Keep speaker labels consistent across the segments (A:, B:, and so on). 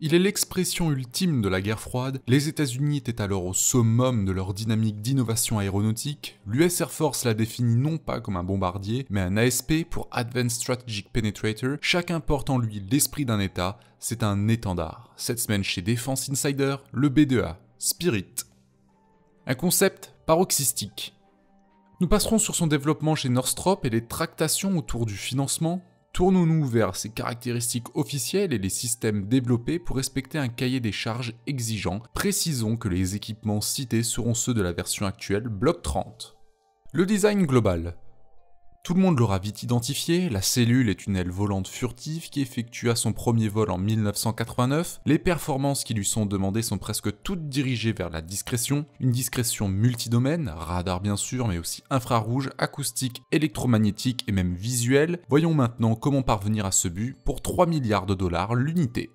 A: Il est l'expression ultime de la guerre froide, les États-Unis étaient alors au summum de leur dynamique d'innovation aéronautique, l'US Air Force la définit non pas comme un bombardier, mais un ASP pour Advanced Strategic Penetrator, chacun porte en lui l'esprit d'un État, c'est un étendard. Cette semaine chez Defense Insider, le BDA Spirit. Un concept paroxystique. Nous passerons sur son développement chez Northrop et les tractations autour du financement, Tournons-nous vers ses caractéristiques officielles et les systèmes développés pour respecter un cahier des charges exigeant. Précisons que les équipements cités seront ceux de la version actuelle Block 30. Le design global. Tout le monde l'aura vite identifié, la cellule est une aile volante furtive qui effectua son premier vol en 1989, les performances qui lui sont demandées sont presque toutes dirigées vers la discrétion, une discrétion multidomaine, radar bien sûr, mais aussi infrarouge, acoustique, électromagnétique et même visuelle. Voyons maintenant comment parvenir à ce but pour 3 milliards de dollars l'unité.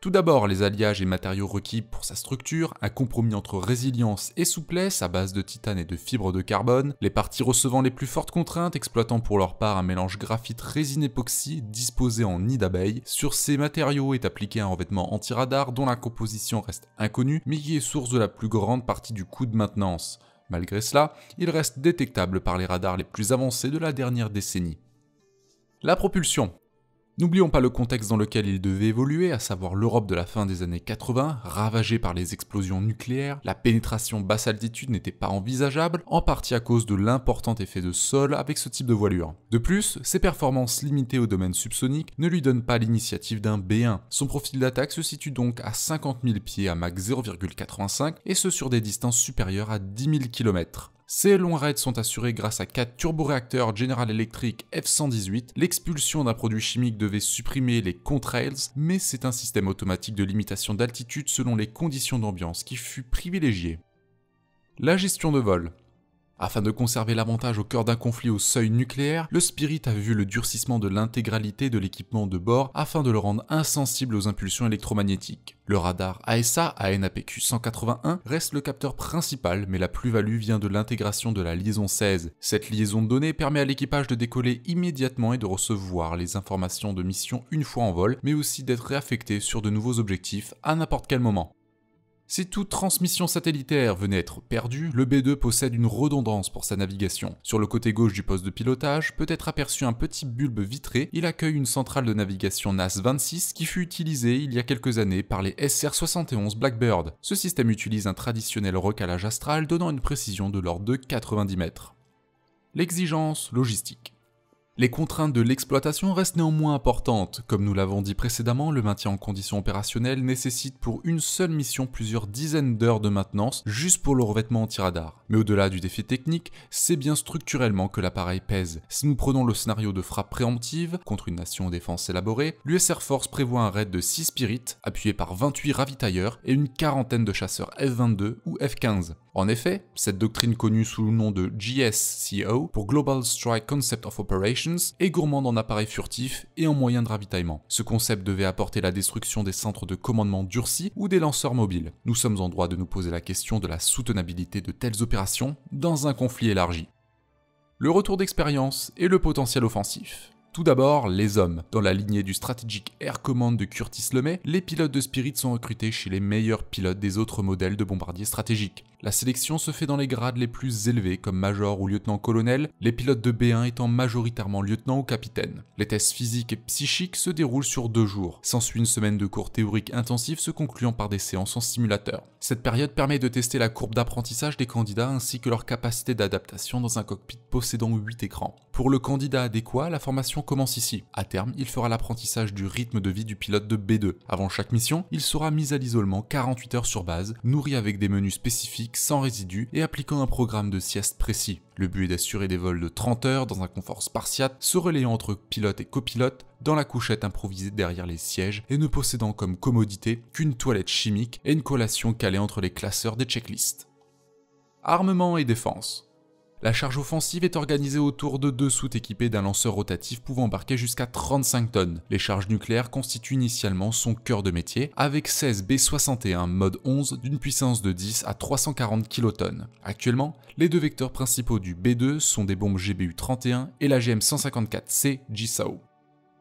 A: Tout d'abord, les alliages et matériaux requis pour sa structure, un compromis entre résilience et souplesse à base de titane et de fibres de carbone, les parties recevant les plus fortes contraintes exploitant pour leur part un mélange graphite résine époxy disposé en nid d'abeille. Sur ces matériaux est appliqué un revêtement anti-radar dont la composition reste inconnue mais qui est source de la plus grande partie du coût de maintenance. Malgré cela, il reste détectable par les radars les plus avancés de la dernière décennie. La propulsion. N'oublions pas le contexte dans lequel il devait évoluer, à savoir l'Europe de la fin des années 80, ravagée par les explosions nucléaires, la pénétration basse altitude n'était pas envisageable, en partie à cause de l'important effet de sol avec ce type de voilure. De plus, ses performances limitées au domaine subsonique ne lui donnent pas l'initiative d'un B1. Son profil d'attaque se situe donc à 50 000 pieds à max 0,85 et ce sur des distances supérieures à 10 000 km. Ces longs raids sont assurés grâce à 4 turboréacteurs General Electric F-118. L'expulsion d'un produit chimique devait supprimer les contrails, mais c'est un système automatique de limitation d'altitude selon les conditions d'ambiance qui fut privilégié. La gestion de vol. Afin de conserver l'avantage au cœur d'un conflit au seuil nucléaire, le Spirit a vu le durcissement de l'intégralité de l'équipement de bord afin de le rendre insensible aux impulsions électromagnétiques. Le radar ASA ANAPQ 181 reste le capteur principal, mais la plus-value vient de l'intégration de la liaison 16. Cette liaison de données permet à l'équipage de décoller immédiatement et de recevoir les informations de mission une fois en vol, mais aussi d'être réaffecté sur de nouveaux objectifs à n'importe quel moment. Si toute transmission satellitaire venait être perdue, le B2 possède une redondance pour sa navigation. Sur le côté gauche du poste de pilotage peut être aperçu un petit bulbe vitré, il accueille une centrale de navigation NAS 26 qui fut utilisée il y a quelques années par les SR-71 Blackbird. Ce système utilise un traditionnel recalage astral donnant une précision de l'ordre de 90 mètres. L'exigence logistique. Les contraintes de l'exploitation restent néanmoins importantes. Comme nous l'avons dit précédemment, le maintien en condition opérationnelle nécessite pour une seule mission plusieurs dizaines d'heures de maintenance juste pour le revêtement anti-radar. Mais au-delà du défi technique, c'est bien structurellement que l'appareil pèse. Si nous prenons le scénario de frappe préemptive contre une nation en défense élaborée, l'US Air Force prévoit un raid de 6 Spirit appuyé par 28 ravitailleurs et une quarantaine de chasseurs F-22 ou F-15. En effet, cette doctrine connue sous le nom de GSCO pour Global Strike Concept of Operations est gourmande en appareils furtifs et en moyens de ravitaillement. Ce concept devait apporter la destruction des centres de commandement durcis ou des lanceurs mobiles. Nous sommes en droit de nous poser la question de la soutenabilité de telles opérations dans un conflit élargi. Le retour d'expérience et le potentiel offensif. Tout d'abord, les hommes. Dans la lignée du Strategic Air Command de Curtis Lemay, les pilotes de Spirit sont recrutés chez les meilleurs pilotes des autres modèles de bombardiers stratégiques. La sélection se fait dans les grades les plus élevés comme major ou lieutenant-colonel, les pilotes de B1 étant majoritairement lieutenant ou capitaine. Les tests physiques et psychiques se déroulent sur deux jours, s'ensuit une semaine de cours théoriques intensifs se concluant par des séances en simulateur. Cette période permet de tester la courbe d'apprentissage des candidats ainsi que leur capacité d'adaptation dans un cockpit possédant 8 écrans. Pour le candidat adéquat, la formation commence ici. À terme, il fera l'apprentissage du rythme de vie du pilote de B2. Avant chaque mission, il sera mis à l'isolement 48 heures sur base, nourri avec des menus spécifiques sans résidus et appliquant un programme de sieste précis. Le but est d'assurer des vols de 30 heures dans un confort spartiate, se relayant entre pilote et copilote, dans la couchette improvisée derrière les sièges et ne possédant comme commodité qu'une toilette chimique et une collation calée entre les classeurs des checklists. Armement et défense. La charge offensive est organisée autour de deux soutes équipées d'un lanceur rotatif pouvant embarquer jusqu'à 35 tonnes. Les charges nucléaires constituent initialement son cœur de métier, avec 16 B61 mode 11 d'une puissance de 10 à 340 kilotonnes. Actuellement, les deux vecteurs principaux du B2 sont des bombes GBU-31 et la GM-154C Jisao.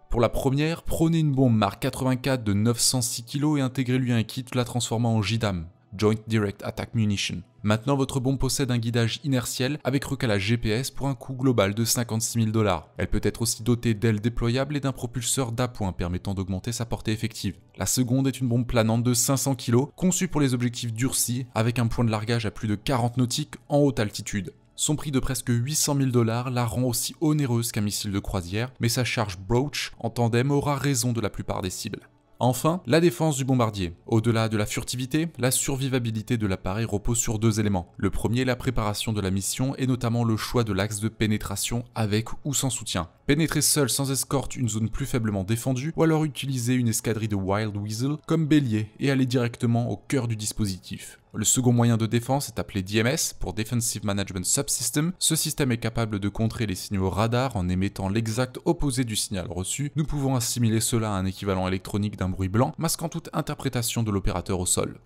A: Pour la première, prenez une bombe Mark 84 de 906 kg et intégrez-lui un kit la transformant en JDAM. Joint Direct Attack Munition. Maintenant, votre bombe possède un guidage inertiel avec recalage GPS pour un coût global de 56 000 dollars. Elle peut être aussi dotée d'ailes déployables et d'un propulseur d'appoint permettant d'augmenter sa portée effective. La seconde est une bombe planante de 500 kg, conçue pour les objectifs durcis, avec un point de largage à plus de 40 nautiques en haute altitude. Son prix de presque 800 000 dollars la rend aussi onéreuse qu'un missile de croisière, mais sa charge Broach en tandem aura raison de la plupart des cibles. Enfin, la défense du bombardier. Au-delà de la furtivité, la survivabilité de l'appareil repose sur deux éléments. Le premier, la préparation de la mission et notamment le choix de l'axe de pénétration avec ou sans soutien pénétrer seul sans escorte une zone plus faiblement défendue, ou alors utiliser une escadrille de Wild Weasel comme bélier et aller directement au cœur du dispositif. Le second moyen de défense est appelé DMS pour Defensive Management Subsystem. Ce système est capable de contrer les signaux radar en émettant l'exact opposé du signal reçu. Nous pouvons assimiler cela à un équivalent électronique d'un bruit blanc, masquant toute interprétation de l'opérateur au sol.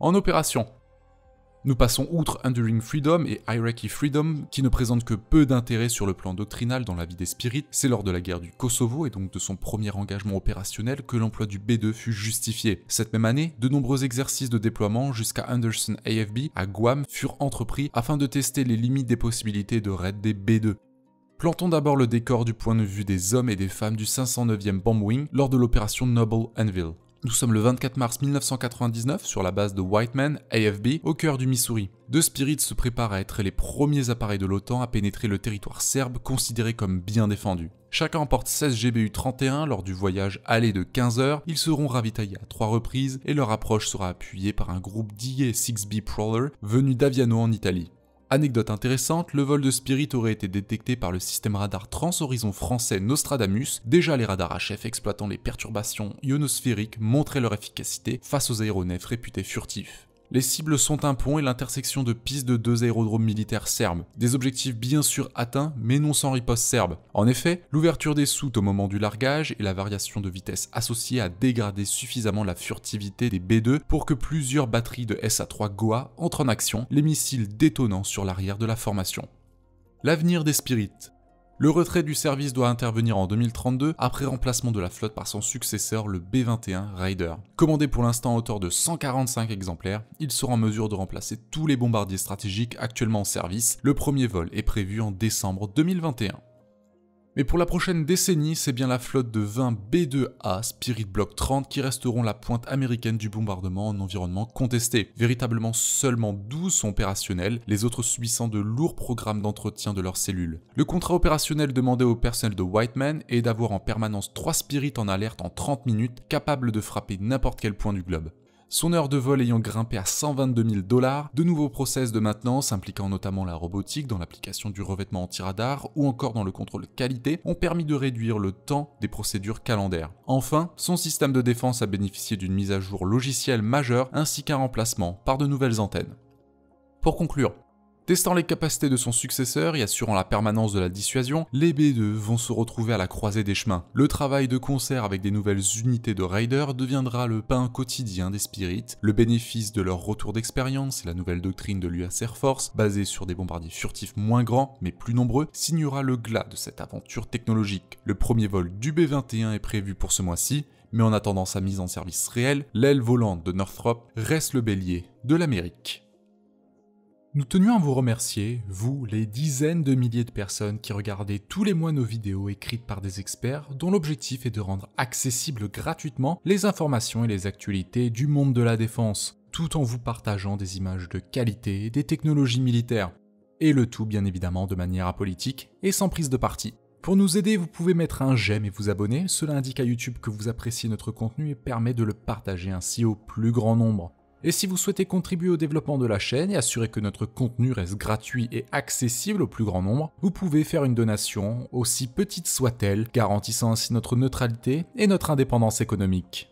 A: En opération, nous passons outre Enduring Freedom et Iraqi Freedom, qui ne présentent que peu d'intérêt sur le plan doctrinal dans la vie des spirites. C'est lors de la guerre du Kosovo et donc de son premier engagement opérationnel que l'emploi du B2 fut justifié. Cette même année, de nombreux exercices de déploiement jusqu'à Anderson AFB à Guam furent entrepris afin de tester les limites des possibilités de raid des B2. Plantons d'abord le décor du point de vue des hommes et des femmes du 509e Bomb Wing lors de l'opération Noble Anvil. Nous sommes le 24 mars 1999 sur la base de Whiteman, AFB, au cœur du Missouri. Deux Spirits se préparent à être les premiers appareils de l'OTAN à pénétrer le territoire serbe considéré comme bien défendu. Chacun emporte 16 GBU 31 lors du voyage aller de 15 heures, ils seront ravitaillés à trois reprises et leur approche sera appuyée par un groupe d'IA 6B Prowler venu d'Aviano en Italie. Anecdote intéressante, le vol de Spirit aurait été détecté par le système radar transhorizon français Nostradamus. Déjà, les radars HF exploitant les perturbations ionosphériques montraient leur efficacité face aux aéronefs réputés furtifs. Les cibles sont un pont et l'intersection de pistes de deux aérodromes militaires serbes. Des objectifs bien sûr atteints, mais non sans riposte serbe. En effet, l'ouverture des soutes au moment du largage et la variation de vitesse associée a dégradé suffisamment la furtivité des B2 pour que plusieurs batteries de SA-3 Goa entrent en action, les missiles détonnant sur l'arrière de la formation. L'avenir des Spirites. Le retrait du service doit intervenir en 2032 après remplacement de la flotte par son successeur, le B-21 Raider. Commandé pour l'instant à hauteur de 145 exemplaires, il sera en mesure de remplacer tous les bombardiers stratégiques actuellement en service. Le premier vol est prévu en décembre 2021. Et pour la prochaine décennie, c'est bien la flotte de 20 B2A Spirit Block 30 qui resteront la pointe américaine du bombardement en environnement contesté. Véritablement seulement 12 sont opérationnels, les autres subissant de lourds programmes d'entretien de leurs cellules. Le contrat opérationnel demandé au personnel de Whiteman est d'avoir en permanence 3 Spirit en alerte en 30 minutes, capables de frapper n'importe quel point du globe. Son heure de vol ayant grimpé à 122 000 dollars, de nouveaux process de maintenance impliquant notamment la robotique dans l'application du revêtement anti-radar ou encore dans le contrôle qualité ont permis de réduire le temps des procédures calendaires. Enfin, son système de défense a bénéficié d'une mise à jour logicielle majeure ainsi qu'un remplacement par de nouvelles antennes. Pour conclure, Testant les capacités de son successeur et assurant la permanence de la dissuasion, les B2 vont se retrouver à la croisée des chemins. Le travail de concert avec des nouvelles unités de raiders deviendra le pain quotidien des Spirits. Le bénéfice de leur retour d'expérience et la nouvelle doctrine de l'US Air Force, basée sur des bombardiers furtifs moins grands mais plus nombreux, signera le glas de cette aventure technologique. Le premier vol du B21 est prévu pour ce mois-ci, mais en attendant sa mise en service réelle, l'aile volante de Northrop reste le bélier de l'Amérique. Nous tenions à vous remercier, vous, les dizaines de milliers de personnes qui regardez tous les mois nos vidéos écrites par des experts dont l'objectif est de rendre accessibles gratuitement les informations et les actualités du monde de la défense, tout en vous partageant des images de qualité et des technologies militaires. Et le tout bien évidemment de manière apolitique et sans prise de parti. Pour nous aider, vous pouvez mettre un j'aime et vous abonner, cela indique à YouTube que vous appréciez notre contenu et permet de le partager ainsi au plus grand nombre. Et si vous souhaitez contribuer au développement de la chaîne et assurer que notre contenu reste gratuit et accessible au plus grand nombre, vous pouvez faire une donation, aussi petite soit-elle, garantissant ainsi notre neutralité et notre indépendance économique.